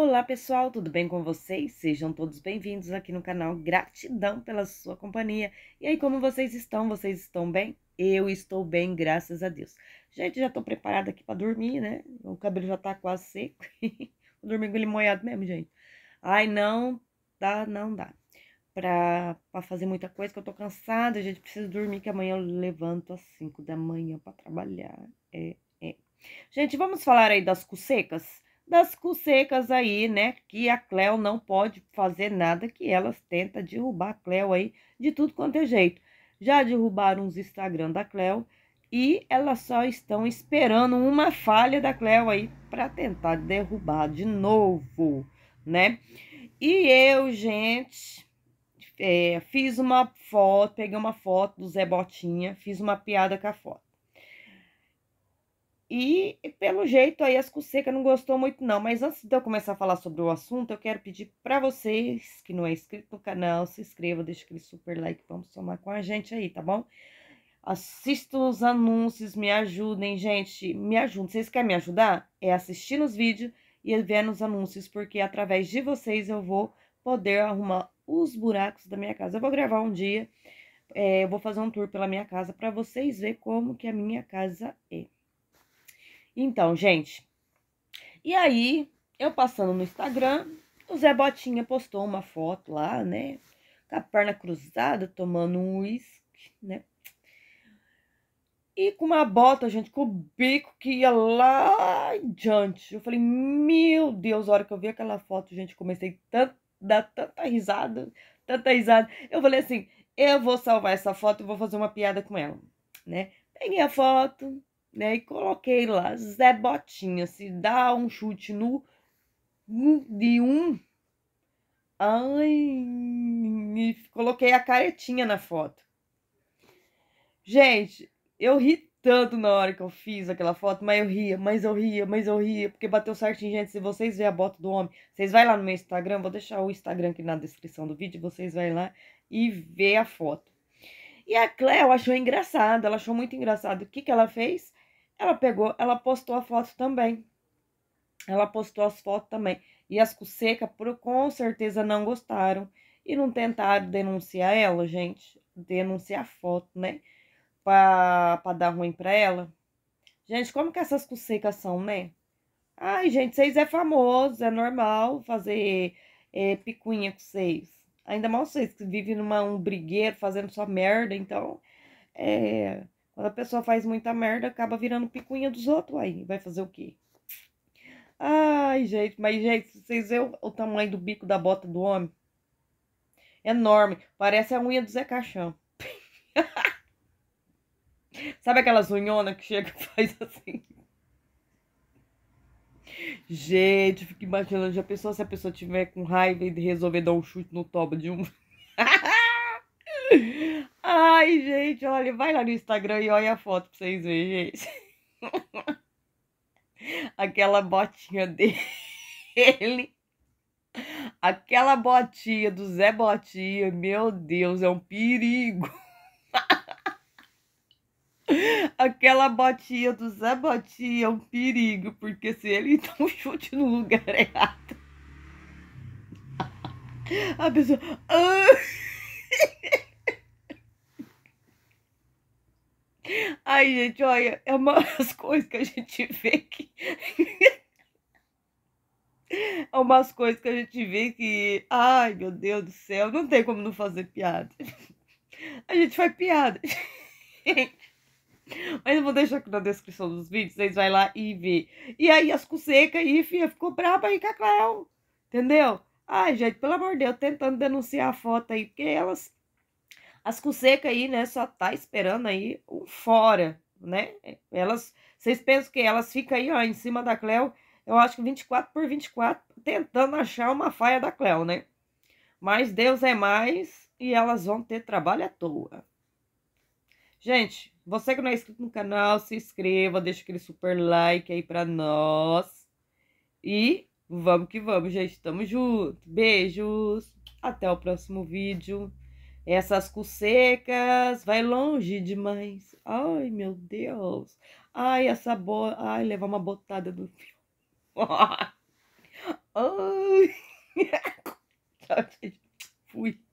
Olá pessoal, tudo bem com vocês? Sejam todos bem-vindos aqui no canal. Gratidão pela sua companhia. E aí, como vocês estão? Vocês estão bem? Eu estou bem, graças a Deus. Gente, já tô preparada aqui para dormir, né? O cabelo já tá quase seco. Vou dormir com ele molhado mesmo, gente. Ai, não dá, não dá. Pra, pra fazer muita coisa, que eu tô cansada, A gente. precisa dormir, que amanhã eu levanto às 5 da manhã para trabalhar. É, é. Gente, vamos falar aí das cocecas das cussecas aí, né? Que a Cleo não pode fazer nada, que elas tentam derrubar a Cleo aí de tudo quanto é jeito. Já derrubaram os Instagram da Cleo e elas só estão esperando uma falha da Cleo aí para tentar derrubar de novo, né? E eu, gente, é, fiz uma foto, peguei uma foto do Zé Botinha, fiz uma piada com a foto. E, pelo jeito, aí as Cusseca não gostou muito, não. Mas antes de eu começar a falar sobre o assunto, eu quero pedir para vocês que não é inscrito no canal, se inscreva, deixa aquele super like, vamos somar com a gente aí, tá bom? assista os anúncios, me ajudem, gente, me ajudem. Vocês querem me ajudar? É assistindo os vídeos e vendo os anúncios, porque através de vocês eu vou poder arrumar os buracos da minha casa. Eu vou gravar um dia, é, eu vou fazer um tour pela minha casa para vocês verem como que a minha casa é. Então, gente. E aí, eu passando no Instagram, o Zé Botinha postou uma foto lá, né? Com a perna cruzada, tomando um uísque, né? E com uma bota, gente, com o bico que ia lá em diante. Eu falei, meu Deus, a hora que eu vi aquela foto, gente, comecei a dar tanta risada, tanta risada. Eu falei assim, eu vou salvar essa foto e vou fazer uma piada com ela, né? Peguei a foto, né? E coloquei lá, Zé Botinha, se dá um chute no de um. Ai, coloquei a caretinha na foto. Gente, eu ri tanto na hora que eu fiz aquela foto, mas eu ria, mas eu ria, mas eu ria, porque bateu certinho, gente. Se vocês verem a bota do homem, vocês vai lá no meu Instagram, vou deixar o Instagram aqui na descrição do vídeo, vocês vai lá e vê a foto. E a Cleo achou engraçado, ela achou muito engraçado. O que, que ela fez? Ela pegou, ela postou a foto também. Ela postou as fotos também. E as Cusseca com certeza não gostaram e não tentaram denunciar ela, gente. Denunciar a foto, né? Pra, pra dar ruim pra ela. Gente, como que essas Cussecas são, né? Ai, gente, vocês é famoso, é normal fazer é, picuinha com vocês. Ainda mais vocês que vivem numa um brigueiro fazendo sua merda, então. É, quando a pessoa faz muita merda, acaba virando picuinha dos outros aí. Vai fazer o quê? Ai, gente, mas, gente, vocês veem o, tamanho do bico da bota do homem? Enorme. Parece a unha do Zé Caixão. Sabe aquelas unhonas que chega e faz assim? Gente, fico imaginando, já pensou se a pessoa tiver com raiva e resolver dar um chute no toba de um... Ai, gente, olha, vai lá no Instagram e olha a foto pra vocês verem, gente. Aquela botinha dele. Aquela botinha do Zé Botinha, meu Deus, é um perigo. Aquela botinha do Zé Botinha é um perigo, porque se ele dá um chute no lugar errado, a pessoa. Ai, gente, olha, é uma das coisas que a gente vê que. é umas coisas que a gente vê que. Ai, meu Deus do céu, não tem como não fazer piada. A gente faz piada. Mas eu vou deixar aqui na descrição dos vídeos, vocês vai lá e vê. E aí, as seca aí, filha, ficou braba aí com a Cléo. Entendeu? Ai, gente, pelo amor de Deus, tentando denunciar a foto aí, porque elas as Cuseca aí, né, só tá esperando aí o fora, né? Elas, vocês pensam que elas ficam aí, ó, em cima da Cleo, eu acho que 24 por 24, tentando achar uma faia da Cleo, né? Mas Deus é mais e elas vão ter trabalho à toa. Gente, você que não é inscrito no canal, se inscreva, deixa aquele super like aí pra nós. E vamos que vamos, gente. Tamo junto. Beijos. Até o próximo vídeo. Essas cocecas vai longe demais. Ai, meu Deus. Ai, essa boa. Ai, levar uma botada do fio. Ai. Fui.